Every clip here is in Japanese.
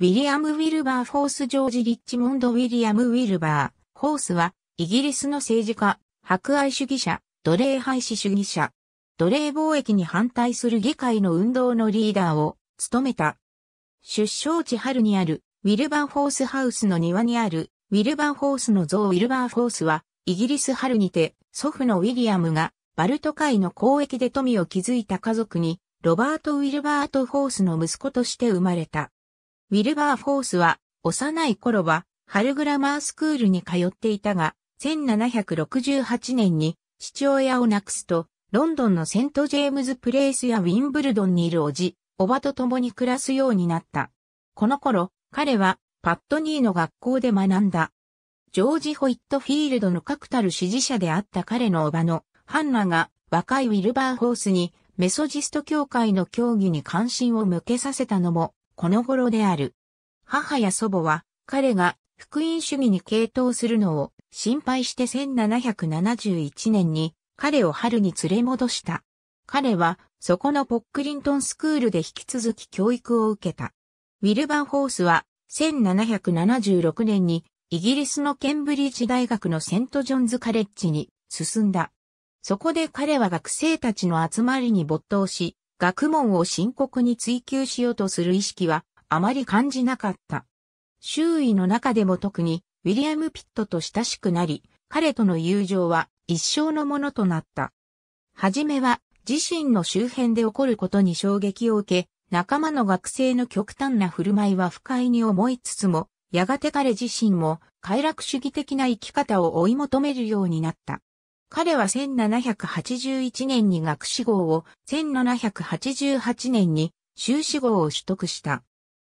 ウィリアム・ウィルバー・フォース・ジョージ・リッチモンド・ウィリアム・ウィルバー・フォースは、イギリスの政治家、博愛主義者、奴隷廃止主義者、奴隷貿易に反対する議会の運動のリーダーを務めた。出生地春にあるウィルバーフォースハウスの庭にあるウィルバーフォースの像ウィルバーフォースはイギリス春にて祖父のウィリアムがバルト海の交易で富を築いた家族にロバート・ウィルバート・フォースの息子として生まれた。ウィルバーフォースは、幼い頃は、ハルグラマースクールに通っていたが、1768年に父親を亡くすと、ロンドンのセントジェームズプレイスやウィンブルドンにいるおじ、おばと共に暮らすようになった。この頃、彼はパットニーの学校で学んだ。ジョージ・ホイットフィールドの確たる支持者であった彼のおばのハンナが若いウィルバーフォースにメソジスト教会の教義に関心を向けさせたのもこの頃である。母や祖母は彼が福音主義に傾倒するのを心配して1771年に彼を春に連れ戻した。彼はそこのポックリントンスクールで引き続き教育を受けた。ウィルバンホースは1776年にイギリスのケンブリッジ大学のセントジョンズカレッジに進んだ。そこで彼は学生たちの集まりに没頭し、学問を深刻に追求しようとする意識はあまり感じなかった。周囲の中でも特にウィリアム・ピットと親しくなり、彼との友情は一生のものとなった。はじめは自身の周辺で起こることに衝撃を受け、仲間の学生の極端な振る舞いは不快に思いつつも、やがて彼自身も快楽主義的な生き方を追い求めるようになった。彼は1781年に学士号を、1788年に修士号を取得した。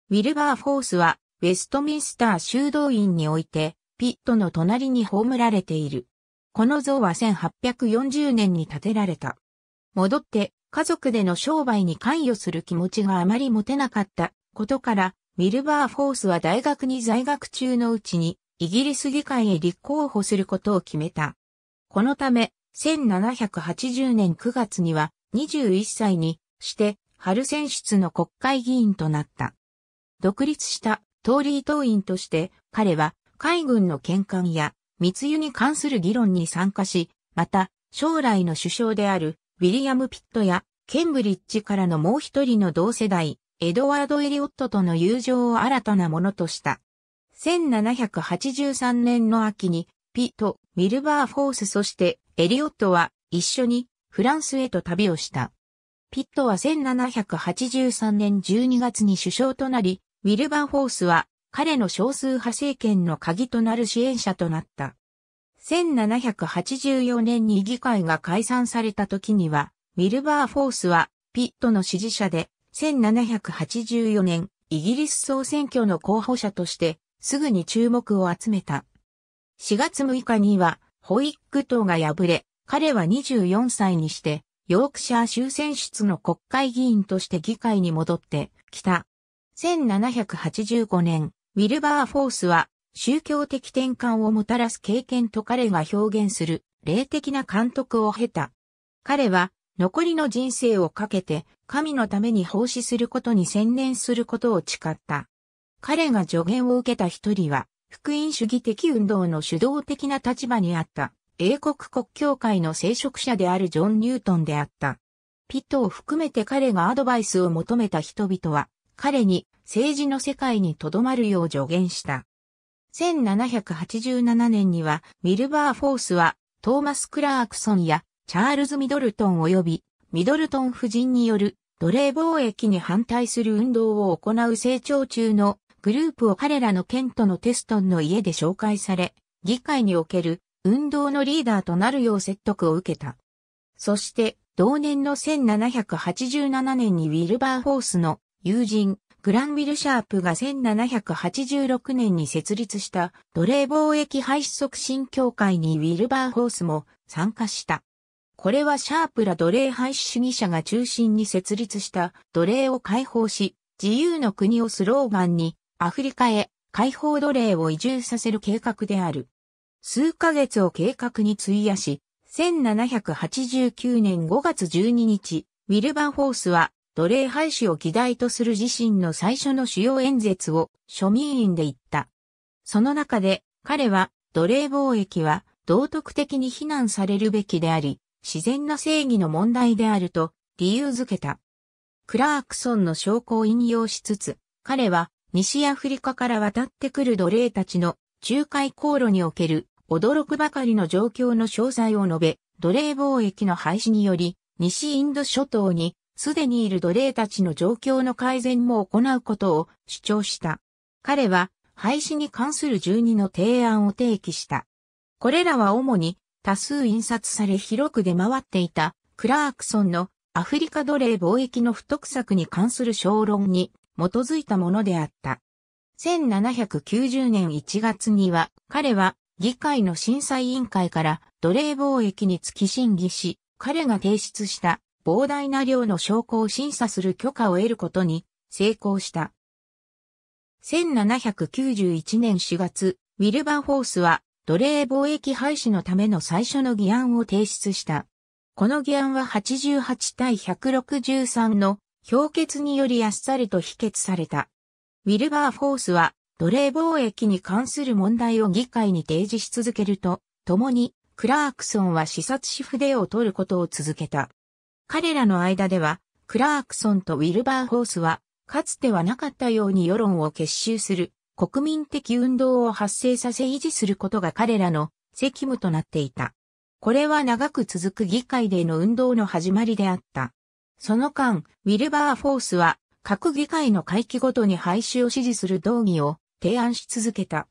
ウィルバーフォースは、ウェストミンスター修道院において、ピットの隣に葬られている。この像は1840年に建てられた。戻って、家族での商売に関与する気持ちがあまり持てなかったことから、ウィルバーフォースは大学に在学中のうちに、イギリス議会へ立候補することを決めた。このため、1780年9月には21歳にして春選出の国会議員となった。独立したリー党員として彼は海軍の見艦や密輸に関する議論に参加し、また将来の首相であるウィリアム・ピットやケンブリッジからのもう一人の同世代エドワード・エリオットとの友情を新たなものとした。1783年の秋にピットウィルバーフォースそしてエリオットは一緒にフランスへと旅をした。ピットは1783年12月に首相となり、ウィルバーフォースは彼の少数派政権の鍵となる支援者となった。1784年に議会が解散された時には、ウィルバーフォースはピットの支持者で、1784年イギリス総選挙の候補者としてすぐに注目を集めた。4月6日には、ホイック党が敗れ、彼は24歳にして、ヨークシャー州選出の国会議員として議会に戻ってきた。1785年、ウィルバーフォースは宗教的転換をもたらす経験と彼が表現する霊的な監督を経た。彼は残りの人生をかけて神のために奉仕することに専念することを誓った。彼が助言を受けた一人は福音主義的運動の主導的な立場にあった英国国教会の聖職者であるジョン・ニュートンであった。ピットを含めて彼がアドバイスを求めた人々は、彼に政治の世界に留まるよう助言した。1787年には、ミルバー・フォースは、トーマス・クラークソンや、チャールズ・ミドルトン及び、ミドルトン夫人による、奴隷貿易に反対する運動を行う成長中のグループを彼らのケントのテストンの家で紹介され、議会における運動のリーダーとなるよう説得を受けた。そして、同年の1787年にウィルバーフォースの友人、グランウィル・シャープが1786年に設立した奴隷貿易廃止促進協会にウィルバーホースも参加した。これはシャープら奴隷廃止主義者が中心に設立した奴隷を解放し、自由の国をスローガンにアフリカへ解放奴隷を移住させる計画である。数ヶ月を計画に費やし、1789年5月12日、ウィルバンフォースは奴隷廃止を議題とする自身の最初の主要演説を庶民院で言った。その中で彼は奴隷貿易は道徳的に非難されるべきであり、自然な正義の問題であると理由づけた。クラークソンの証拠を引用しつつ、彼は西アフリカから渡ってくる奴隷たちの仲介航路における驚くばかりの状況の詳細を述べ、奴隷貿易の廃止により、西インド諸島にすでにいる奴隷たちの状況の改善も行うことを主張した。彼は廃止に関する12の提案を提起した。これらは主に多数印刷され広く出回っていたクラークソンのアフリカ奴隷貿易の不得策に関する小論に基づいたものであった。1790年1月には、彼は議会の審査委員会から奴隷貿易につき審議し、彼が提出した膨大な量の証拠を審査する許可を得ることに成功した。1791年4月、ウィルバーフォースは奴隷貿易廃止のための最初の議案を提出した。この議案は88対163の氷結によりあっさりと否決された。ウィルバーフォースは奴隷貿易に関する問題を議会に提示し続けると、共にクラークソンは視察し筆を取ることを続けた。彼らの間では、クラークソンとウィルバーフォースは、かつてはなかったように世論を結集する国民的運動を発生させ維持することが彼らの責務となっていた。これは長く続く議会での運動の始まりであった。その間、ウィルバーフォースは、各議会の会期ごとに廃止を支持する動議を提案し続けた。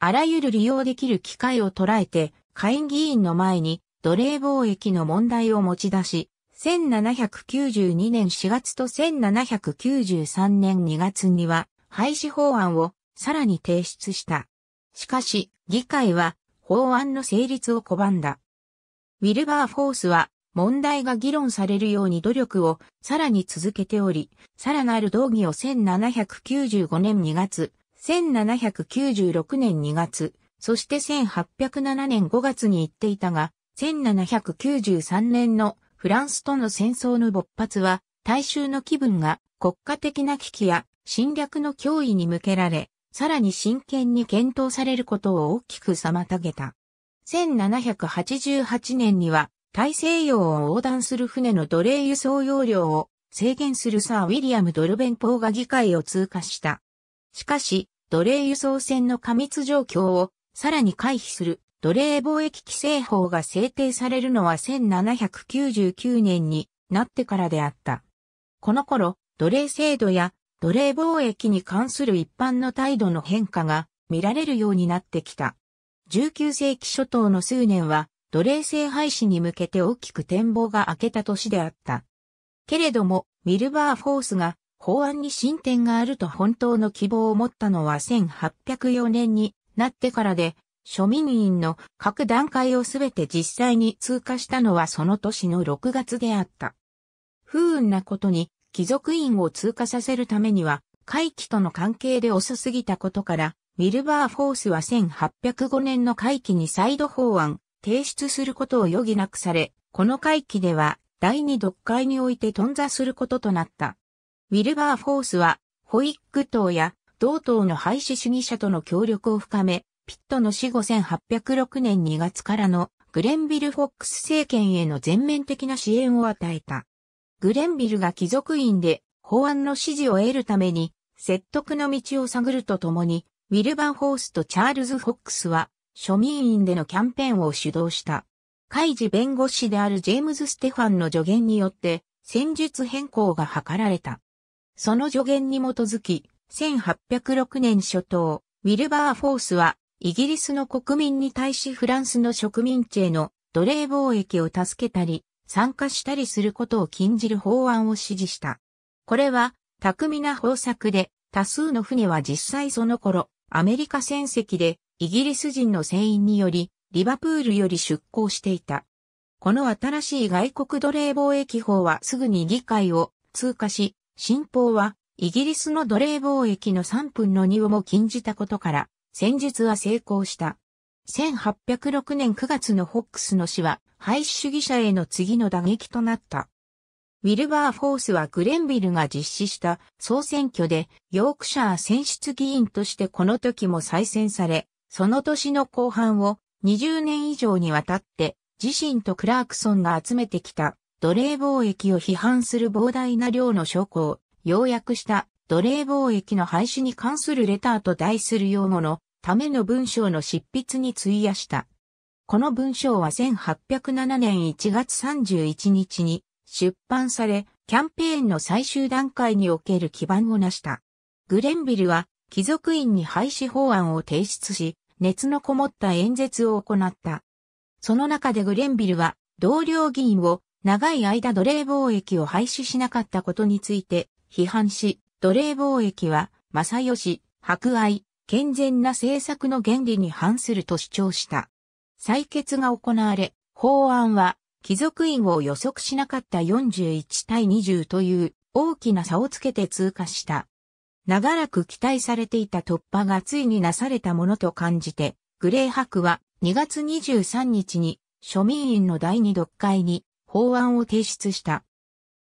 あらゆる利用できる機会を捉えて、下院議員の前に奴隷貿易の問題を持ち出し、1792年4月と1793年2月には廃止法案をさらに提出した。しかし、議会は法案の成立を拒んだ。ウィルバーフォースは問題が議論されるように努力をさらに続けており、さらなる動議を1795年2月、1796年2月、そして1807年5月に言っていたが、1793年のフランスとの戦争の勃発は、大衆の気分が国家的な危機や侵略の脅威に向けられ、さらに真剣に検討されることを大きく妨げた。1788年には大西洋を横断する船の奴隷輸送容量を制限するサー・ウィリアム・ドルベンポーが議会を通過した。しかし、奴隷輸送船の過密状況をさらに回避する奴隷貿易規制法が制定されるのは1799年になってからであった。この頃、奴隷制度や奴隷貿易に関する一般の態度の変化が見られるようになってきた。19世紀初頭の数年は奴隷制廃止に向けて大きく展望が明けた年であった。けれども、ウィルバーフォースが法案に進展があると本当の希望を持ったのは1804年になってからで、庶民員の各段階をすべて実際に通過したのはその年の6月であった。不運なことに、貴族院を通過させるためには、会期との関係で遅すぎたことから、ウィルバーフォースは1805年の会期に再度法案、提出することを余儀なくされ、この会期では第二読解において頓挫することとなった。ウィルバーフォースは、ホイック党や同党の廃止主義者との協力を深め、ピットの死後1806年2月からのグレンビル・フォックス政権への全面的な支援を与えた。グレンビルが貴族院で法案の支持を得るために説得の道を探るとともに、ウィルバーフォースとチャールズ・フォックスは庶民院でのキャンペーンを主導した。開示弁護士であるジェームズ・ステファンの助言によって、戦術変更が図られた。その助言に基づき、1806年初頭、ウィルバーフォースは、イギリスの国民に対しフランスの植民地への奴隷貿易を助けたり、参加したりすることを禁じる法案を支持した。これは、巧みな方策で、多数の船は実際その頃、アメリカ船籍で、イギリス人の船員により、リバプールより出港していた。この新しい外国奴隷貿易法はすぐに議会を通過し、新法はイギリスの奴隷貿易の3分の2をも禁じたことから、戦術は成功した。1806年9月のホックスの死は、廃止主義者への次の打撃となった。ウィルバーフォースはグレンビルが実施した総選挙でヨークシャー選出議員としてこの時も再選され、その年の後半を20年以上にわたって自身とクラークソンが集めてきた奴隷貿易を批判する膨大な量の証拠を要約した奴隷貿易の廃止に関するレターと題する用語のための文章の執筆に費やした。この文章は1807年1月31日に出版され、キャンペーンの最終段階における基盤を成した。グレンビルは貴族院に廃止法案を提出し、熱のこもった演説を行った。その中でグレンビルは、同僚議員を長い間奴隷貿易を廃止しなかったことについて批判し、奴隷貿易は、正義、博愛、健全な政策の原理に反すると主張した。採決が行われ、法案は、貴族院を予測しなかった41対20という大きな差をつけて通過した。長らく期待されていた突破がついになされたものと感じて、グレー博は2月23日に庶民院の第二読会に法案を提出した。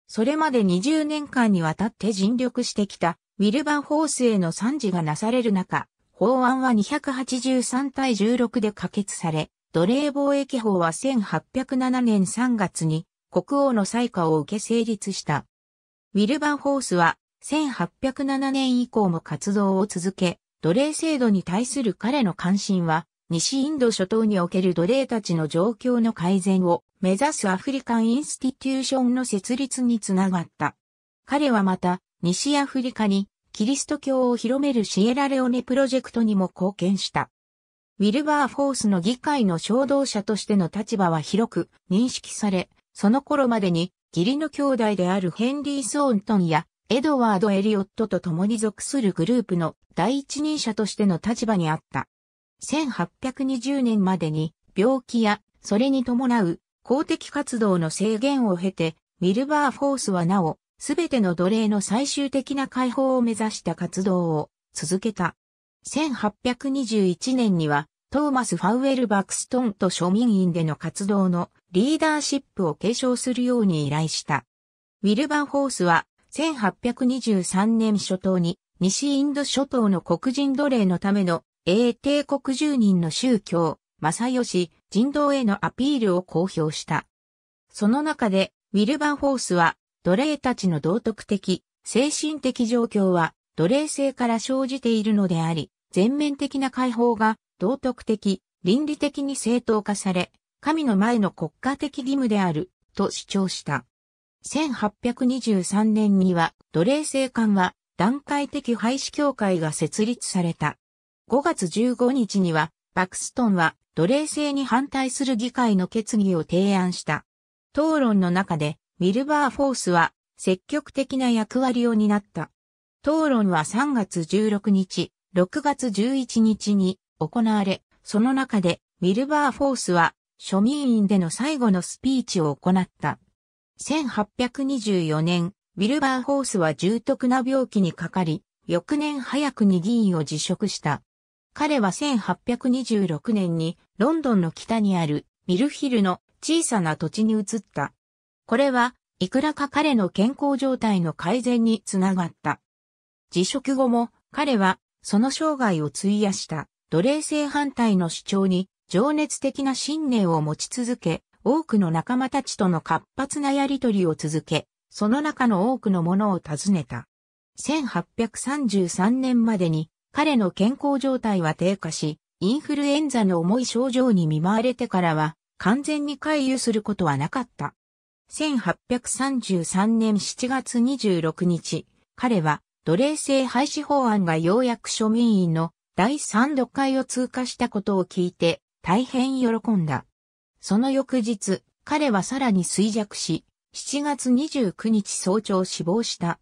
それまで20年間にわたって尽力してきたウィルバンホースへの賛辞がなされる中、法案は283対16で可決され、奴隷貿易法は1807年3月に国王の裁可を受け成立した。ウィルバンホースは1807年以降も活動を続け、奴隷制度に対する彼の関心は、西インド諸島における奴隷たちの状況の改善を目指すアフリカンインスティテューションの設立につながった。彼はまた、西アフリカにキリスト教を広めるシエラレオネプロジェクトにも貢献した。ウィルバーフォースの議会の衝動者としての立場は広く認識され、その頃までに義理の兄弟であるヘンリー・ソーントンやエドワード・エリオットと共に属するグループの第一人者としての立場にあった。1820年までに病気やそれに伴う公的活動の制限を経て、ウィルバーフォースはなお、すべての奴隷の最終的な解放を目指した活動を続けた。1821年には、トーマス・ファウエル・バクストンと庶民院での活動のリーダーシップを継承するように依頼した。ウィルバーフォースは1823年初頭に西インド諸島の黒人奴隷のための英帝国住人の宗教、正義、人道へのアピールを公表した。その中で、ウィルバンフォースは、奴隷たちの道徳的、精神的状況は、奴隷制から生じているのであり、全面的な解放が、道徳的、倫理的に正当化され、神の前の国家的義務である、と主張した。1823年には奴隷制艦は段階的廃止協会が設立された。5月15日にはバクストンは奴隷制に反対する議会の決議を提案した。討論の中でミルバーフォースは積極的な役割を担った。討論は3月16日、6月11日に行われ、その中でミルバーフォースは庶民院での最後のスピーチを行った。1824年、ウィルバーホースは重篤な病気にかかり、翌年早くに議員を辞職した。彼は1826年にロンドンの北にあるミルヒルの小さな土地に移った。これはいくらか彼の健康状態の改善につながった。辞職後も彼はその生涯を費やした奴隷制反対の主張に情熱的な信念を持ち続け、多くの仲間たちとの活発なやりとりを続け、その中の多くのものを訪ねた。1833年までに彼の健康状態は低下し、インフルエンザの重い症状に見舞われてからは完全に回遊することはなかった。1833年7月26日、彼は奴隷制廃止法案がようやく庶民院の第三度会を通過したことを聞いて大変喜んだ。その翌日、彼はさらに衰弱し、7月29日早朝死亡した。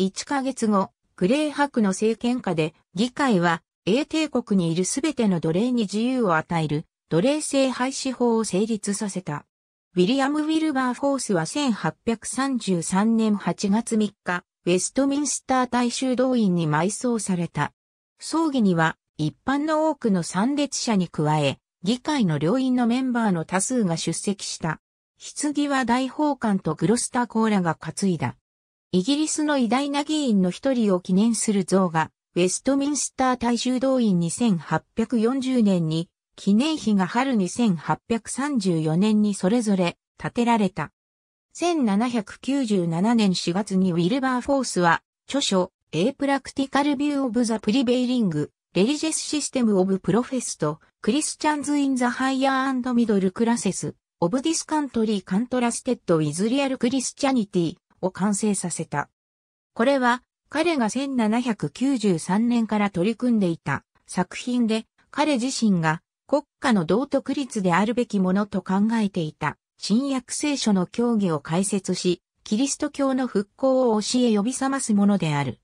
1ヶ月後、グレークの政権下で、議会は英帝国にいるすべての奴隷に自由を与える奴隷制廃止法を成立させた。ウィリアム・ウィルバー・フォースは1833年8月3日、ウェストミンスター大衆動員に埋葬された。葬儀には一般の多くの参列者に加え、議会の両院のメンバーの多数が出席した。棺は大法官とグロスタコーラが担いだ。イギリスの偉大な議員の一人を記念する像が、ウェストミンスター大衆動院2840年に、記念碑が春2834年にそれぞれ建てられた。1797年4月にウィルバーフォースは、著書、A Practical View of the Prevailing レリジェスシステムオブプロフェスト、クリスチャンズインザハイヤーアンドミドルクラセス、オブディスカントリーカントラステッドウィズリアルクリスチャニティを完成させた。これは彼が1793年から取り組んでいた作品で彼自身が国家の道徳律であるべきものと考えていた新約聖書の教義を解説し、キリスト教の復興を教え呼び覚ますものである。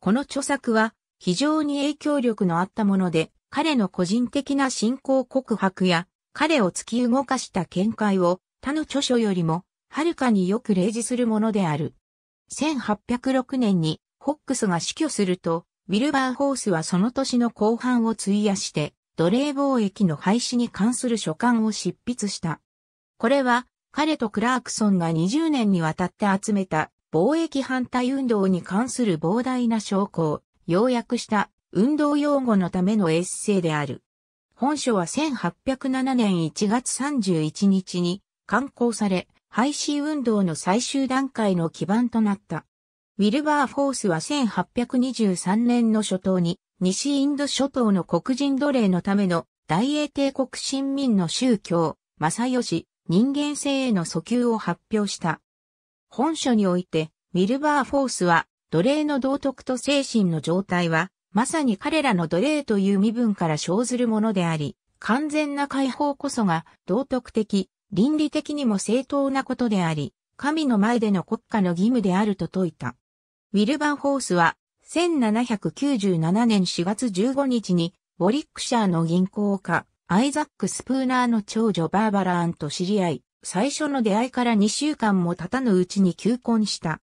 この著作は非常に影響力のあったもので、彼の個人的な信仰告白や、彼を突き動かした見解を他の著書よりも、はるかによく例示するものである。1806年に、ホックスが死去すると、ウィルバーホースはその年の後半を費やして、奴隷貿易の廃止に関する書簡を執筆した。これは、彼とクラークソンが20年にわたって集めた貿易反対運動に関する膨大な証拠を要約した運動用語のためのエッセイである。本書は1807年1月31日に刊行され、廃止運動の最終段階の基盤となった。ウィルバーフォースは1823年の初頭に西インド諸島の黒人奴隷のための大英帝国新民の宗教、正義、人間性への訴求を発表した。本書において、ウィルバーフォースは奴隷の道徳と精神の状態は、まさに彼らの奴隷という身分から生ずるものであり、完全な解放こそが道徳的、倫理的にも正当なことであり、神の前での国家の義務であると説いた。ウィルバンホースは、1797年4月15日に、ウォリックシャーの銀行家、アイザック・スプーナーの長女バーバラーンと知り合い、最初の出会いから2週間も経たぬうちに求婚した。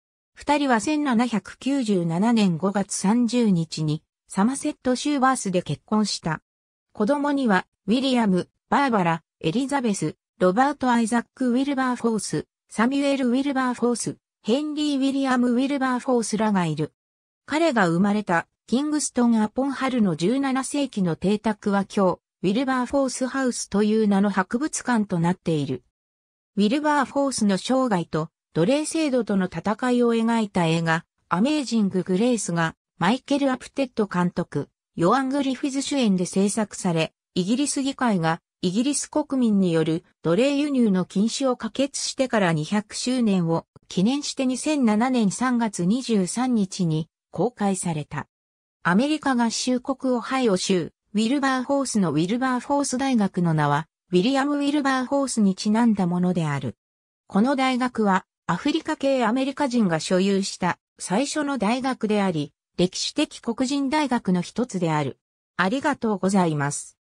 二人は1797年5月30日にサマセット州バースで結婚した。子供にはウィリアム、バーバラ、エリザベス、ロバート・アイザック・ウィルバーフォース、サミュエル・ウィルバーフォース、ヘンリー・ウィリアム・ウィルバーフォースらがいる。彼が生まれたキングストン・アポンハルの17世紀の邸宅は今日、ウィルバーフォースハウスという名の博物館となっている。ウィルバーフォースの生涯と奴隷制度との戦いを描いた映画、アメージング・グレイスが、マイケル・アプテッド監督、ヨアン・グリフィズ主演で制作され、イギリス議会が、イギリス国民による奴隷輸入の禁止を可決してから200周年を記念して2007年3月23日に公開された。アメリカ合衆国オハイオ州、ウィルバーフォースのウィルバーフォース大学の名は、ウィリアム・ウィルバーフォースにちなんだものである。この大学は、アフリカ系アメリカ人が所有した最初の大学であり、歴史的黒人大学の一つである。ありがとうございます。